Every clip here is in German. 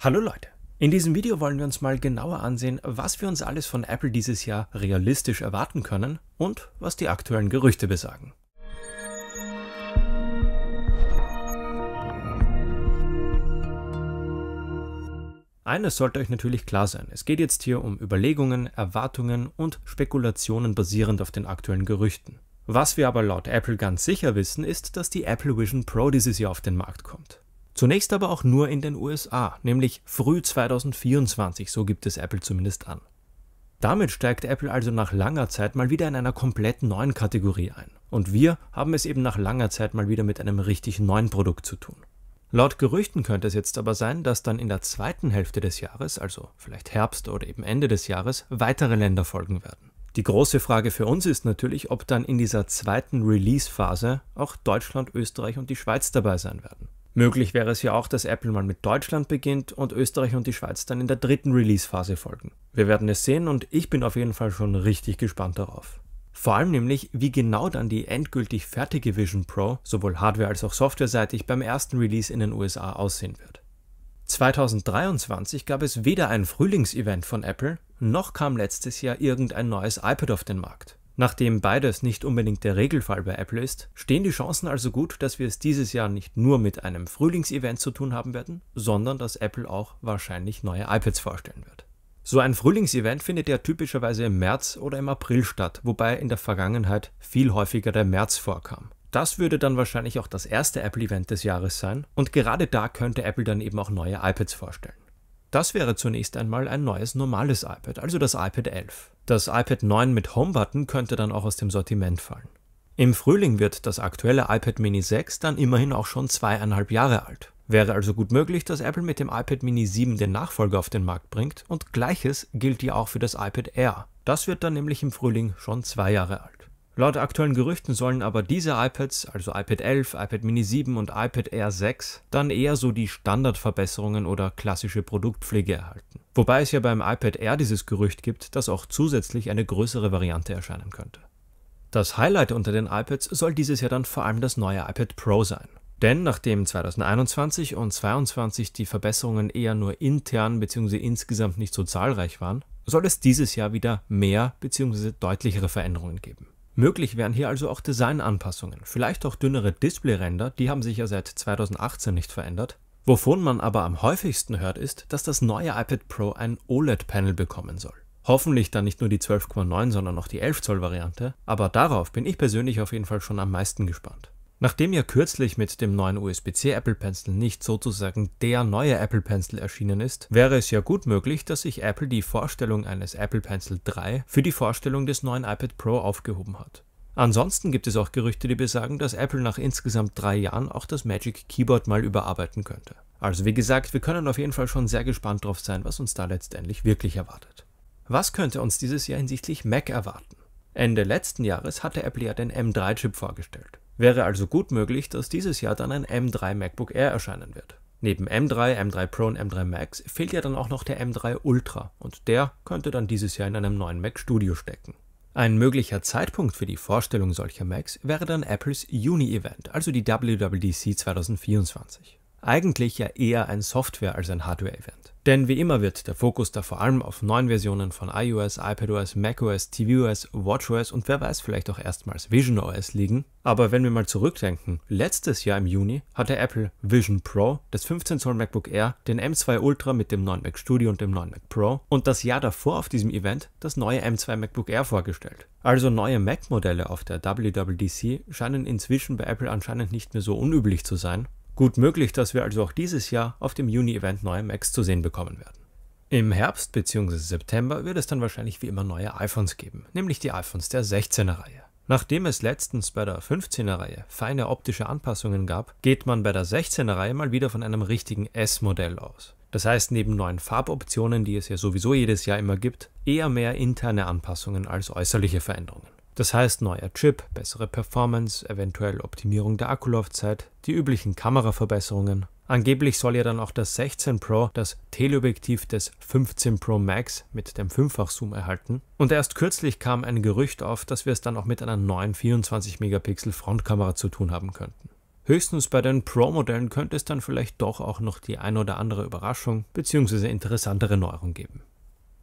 Hallo Leute! In diesem Video wollen wir uns mal genauer ansehen, was wir uns alles von Apple dieses Jahr realistisch erwarten können und was die aktuellen Gerüchte besagen. Eines sollte euch natürlich klar sein, es geht jetzt hier um Überlegungen, Erwartungen und Spekulationen basierend auf den aktuellen Gerüchten. Was wir aber laut Apple ganz sicher wissen, ist, dass die Apple Vision Pro dieses Jahr auf den Markt kommt. Zunächst aber auch nur in den USA, nämlich früh 2024, so gibt es Apple zumindest an. Damit steigt Apple also nach langer Zeit mal wieder in einer komplett neuen Kategorie ein. Und wir haben es eben nach langer Zeit mal wieder mit einem richtig neuen Produkt zu tun. Laut Gerüchten könnte es jetzt aber sein, dass dann in der zweiten Hälfte des Jahres, also vielleicht Herbst oder eben Ende des Jahres, weitere Länder folgen werden. Die große Frage für uns ist natürlich, ob dann in dieser zweiten Release-Phase auch Deutschland, Österreich und die Schweiz dabei sein werden. Möglich wäre es ja auch, dass Apple mal mit Deutschland beginnt und Österreich und die Schweiz dann in der dritten Release-Phase folgen. Wir werden es sehen und ich bin auf jeden Fall schon richtig gespannt darauf. Vor allem nämlich, wie genau dann die endgültig fertige Vision Pro, sowohl hardware- als auch softwareseitig, beim ersten Release in den USA aussehen wird. 2023 gab es weder ein Frühlingsevent von Apple, noch kam letztes Jahr irgendein neues iPad auf den Markt. Nachdem beides nicht unbedingt der Regelfall bei Apple ist, stehen die Chancen also gut, dass wir es dieses Jahr nicht nur mit einem Frühlingsevent zu tun haben werden, sondern dass Apple auch wahrscheinlich neue iPads vorstellen wird. So ein Frühlingsevent findet ja typischerweise im März oder im April statt, wobei in der Vergangenheit viel häufiger der März vorkam. Das würde dann wahrscheinlich auch das erste Apple-Event des Jahres sein und gerade da könnte Apple dann eben auch neue iPads vorstellen. Das wäre zunächst einmal ein neues normales iPad, also das iPad 11. Das iPad 9 mit Homebutton könnte dann auch aus dem Sortiment fallen. Im Frühling wird das aktuelle iPad Mini 6 dann immerhin auch schon zweieinhalb Jahre alt. Wäre also gut möglich, dass Apple mit dem iPad Mini 7 den Nachfolger auf den Markt bringt und gleiches gilt ja auch für das iPad Air. Das wird dann nämlich im Frühling schon zwei Jahre alt. Laut aktuellen Gerüchten sollen aber diese iPads, also iPad 11, iPad Mini 7 und iPad Air 6, dann eher so die Standardverbesserungen oder klassische Produktpflege erhalten. Wobei es ja beim iPad Air dieses Gerücht gibt, dass auch zusätzlich eine größere Variante erscheinen könnte. Das Highlight unter den iPads soll dieses Jahr dann vor allem das neue iPad Pro sein. Denn nachdem 2021 und 2022 die Verbesserungen eher nur intern bzw. insgesamt nicht so zahlreich waren, soll es dieses Jahr wieder mehr bzw. deutlichere Veränderungen geben. Möglich wären hier also auch Designanpassungen, vielleicht auch dünnere Displayränder, die haben sich ja seit 2018 nicht verändert. Wovon man aber am häufigsten hört ist, dass das neue iPad Pro ein OLED-Panel bekommen soll. Hoffentlich dann nicht nur die 12,9, sondern auch die 11 Zoll Variante, aber darauf bin ich persönlich auf jeden Fall schon am meisten gespannt. Nachdem ja kürzlich mit dem neuen USB-C Apple Pencil nicht sozusagen der neue Apple Pencil erschienen ist, wäre es ja gut möglich, dass sich Apple die Vorstellung eines Apple Pencil 3 für die Vorstellung des neuen iPad Pro aufgehoben hat. Ansonsten gibt es auch Gerüchte, die besagen, dass Apple nach insgesamt drei Jahren auch das Magic Keyboard mal überarbeiten könnte. Also wie gesagt, wir können auf jeden Fall schon sehr gespannt drauf sein, was uns da letztendlich wirklich erwartet. Was könnte uns dieses Jahr hinsichtlich Mac erwarten? Ende letzten Jahres hatte Apple ja den M3-Chip vorgestellt. Wäre also gut möglich, dass dieses Jahr dann ein M3 MacBook Air erscheinen wird. Neben M3, M3 Pro und M3 Max fehlt ja dann auch noch der M3 Ultra und der könnte dann dieses Jahr in einem neuen Mac Studio stecken. Ein möglicher Zeitpunkt für die Vorstellung solcher Macs wäre dann Apples Juni-Event, also die WWDC 2024. Eigentlich ja eher ein Software- als ein Hardware-Event. Denn wie immer wird der Fokus da vor allem auf neuen Versionen von iOS, iPadOS, macOS, tvOS, watchOS und wer weiß vielleicht auch erstmals visionOS liegen. Aber wenn wir mal zurückdenken, letztes Jahr im Juni hatte Apple Vision Pro, das 15 Zoll MacBook Air, den M2 Ultra mit dem neuen Mac Studio und dem neuen Mac Pro und das Jahr davor auf diesem Event das neue M2 MacBook Air vorgestellt. Also neue Mac-Modelle auf der WWDC scheinen inzwischen bei Apple anscheinend nicht mehr so unüblich zu sein Gut möglich, dass wir also auch dieses Jahr auf dem Juni-Event neue Macs zu sehen bekommen werden. Im Herbst bzw. September wird es dann wahrscheinlich wie immer neue iPhones geben, nämlich die iPhones der 16er Reihe. Nachdem es letztens bei der 15er Reihe feine optische Anpassungen gab, geht man bei der 16er Reihe mal wieder von einem richtigen S-Modell aus. Das heißt, neben neuen Farboptionen, die es ja sowieso jedes Jahr immer gibt, eher mehr interne Anpassungen als äußerliche Veränderungen. Das heißt neuer Chip, bessere Performance, eventuell Optimierung der Akkulaufzeit, die üblichen Kameraverbesserungen. Angeblich soll ja dann auch das 16 Pro das Teleobjektiv des 15 Pro Max mit dem Fünffach-Zoom erhalten. Und erst kürzlich kam ein Gerücht auf, dass wir es dann auch mit einer neuen 24 Megapixel Frontkamera zu tun haben könnten. Höchstens bei den Pro-Modellen könnte es dann vielleicht doch auch noch die ein oder andere Überraschung bzw. interessantere Neuerung geben.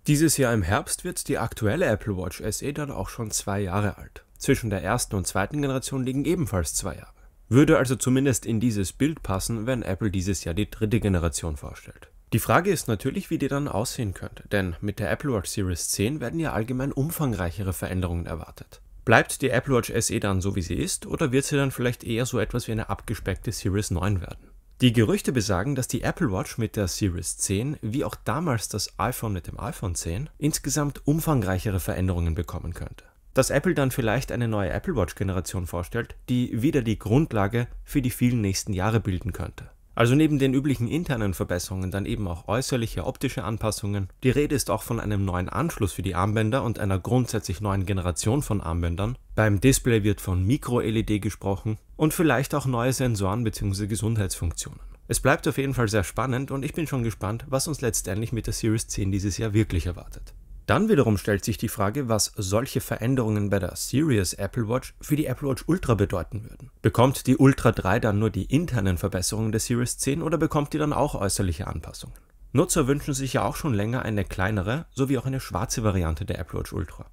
Dieses Jahr im Herbst wird die aktuelle Apple Watch SE dann auch schon zwei Jahre alt. Zwischen der ersten und zweiten Generation liegen ebenfalls zwei Jahre. Würde also zumindest in dieses Bild passen, wenn Apple dieses Jahr die dritte Generation vorstellt. Die Frage ist natürlich, wie die dann aussehen könnte, denn mit der Apple Watch Series 10 werden ja allgemein umfangreichere Veränderungen erwartet. Bleibt die Apple Watch SE dann so wie sie ist oder wird sie dann vielleicht eher so etwas wie eine abgespeckte Series 9 werden? Die Gerüchte besagen, dass die Apple Watch mit der Series 10, wie auch damals das iPhone mit dem iPhone 10, insgesamt umfangreichere Veränderungen bekommen könnte. Dass Apple dann vielleicht eine neue Apple Watch-Generation vorstellt, die wieder die Grundlage für die vielen nächsten Jahre bilden könnte. Also neben den üblichen internen Verbesserungen dann eben auch äußerliche optische Anpassungen. Die Rede ist auch von einem neuen Anschluss für die Armbänder und einer grundsätzlich neuen Generation von Armbändern. Beim Display wird von Micro-LED gesprochen und vielleicht auch neue Sensoren bzw. Gesundheitsfunktionen. Es bleibt auf jeden Fall sehr spannend und ich bin schon gespannt, was uns letztendlich mit der Series 10 dieses Jahr wirklich erwartet. Dann wiederum stellt sich die Frage, was solche Veränderungen bei der Series Apple Watch für die Apple Watch Ultra bedeuten würden. Bekommt die Ultra 3 dann nur die internen Verbesserungen der Series 10 oder bekommt die dann auch äußerliche Anpassungen? Nutzer wünschen sich ja auch schon länger eine kleinere sowie auch eine schwarze Variante der Apple Watch Ultra.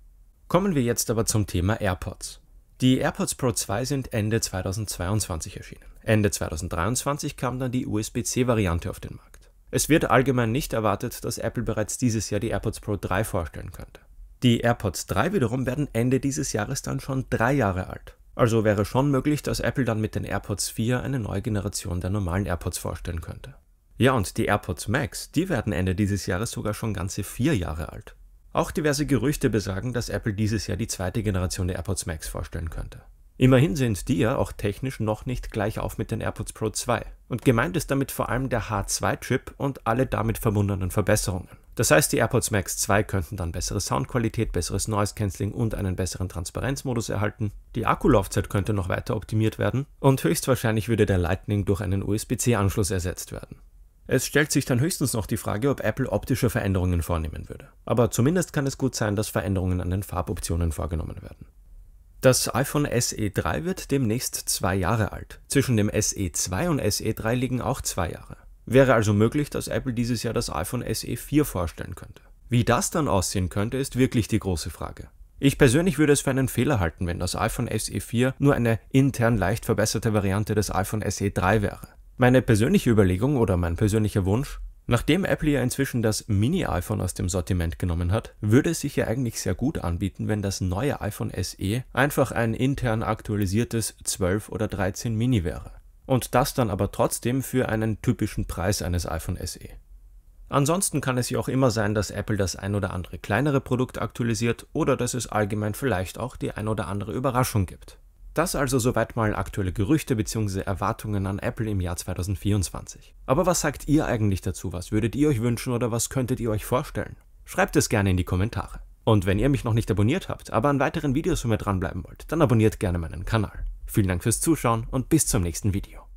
Kommen wir jetzt aber zum Thema AirPods. Die AirPods Pro 2 sind Ende 2022 erschienen. Ende 2023 kam dann die USB-C-Variante auf den Markt. Es wird allgemein nicht erwartet, dass Apple bereits dieses Jahr die AirPods Pro 3 vorstellen könnte. Die AirPods 3 wiederum werden Ende dieses Jahres dann schon drei Jahre alt. Also wäre schon möglich, dass Apple dann mit den AirPods 4 eine neue Generation der normalen AirPods vorstellen könnte. Ja, und die AirPods Max, die werden Ende dieses Jahres sogar schon ganze vier Jahre alt. Auch diverse Gerüchte besagen, dass Apple dieses Jahr die zweite Generation der AirPods Max vorstellen könnte. Immerhin sind die ja auch technisch noch nicht gleich auf mit den AirPods Pro 2. Und gemeint ist damit vor allem der H2-Chip und alle damit verbundenen Verbesserungen. Das heißt, die AirPods Max 2 könnten dann bessere Soundqualität, besseres Noise Cancelling und einen besseren Transparenzmodus erhalten. Die Akkulaufzeit könnte noch weiter optimiert werden und höchstwahrscheinlich würde der Lightning durch einen USB-C-Anschluss ersetzt werden. Es stellt sich dann höchstens noch die Frage, ob Apple optische Veränderungen vornehmen würde. Aber zumindest kann es gut sein, dass Veränderungen an den Farboptionen vorgenommen werden. Das iPhone SE 3 wird demnächst zwei Jahre alt. Zwischen dem SE 2 und SE 3 liegen auch zwei Jahre. Wäre also möglich, dass Apple dieses Jahr das iPhone SE 4 vorstellen könnte. Wie das dann aussehen könnte, ist wirklich die große Frage. Ich persönlich würde es für einen Fehler halten, wenn das iPhone SE 4 nur eine intern leicht verbesserte Variante des iPhone SE 3 wäre. Meine persönliche Überlegung oder mein persönlicher Wunsch, nachdem Apple ja inzwischen das Mini-iPhone aus dem Sortiment genommen hat, würde es sich ja eigentlich sehr gut anbieten, wenn das neue iPhone SE einfach ein intern aktualisiertes 12 oder 13 Mini wäre. Und das dann aber trotzdem für einen typischen Preis eines iPhone SE. Ansonsten kann es ja auch immer sein, dass Apple das ein oder andere kleinere Produkt aktualisiert oder dass es allgemein vielleicht auch die ein oder andere Überraschung gibt. Das also soweit mal aktuelle Gerüchte bzw. Erwartungen an Apple im Jahr 2024. Aber was sagt ihr eigentlich dazu? Was würdet ihr euch wünschen oder was könntet ihr euch vorstellen? Schreibt es gerne in die Kommentare. Und wenn ihr mich noch nicht abonniert habt, aber an weiteren Videos von mir dranbleiben wollt, dann abonniert gerne meinen Kanal. Vielen Dank fürs Zuschauen und bis zum nächsten Video.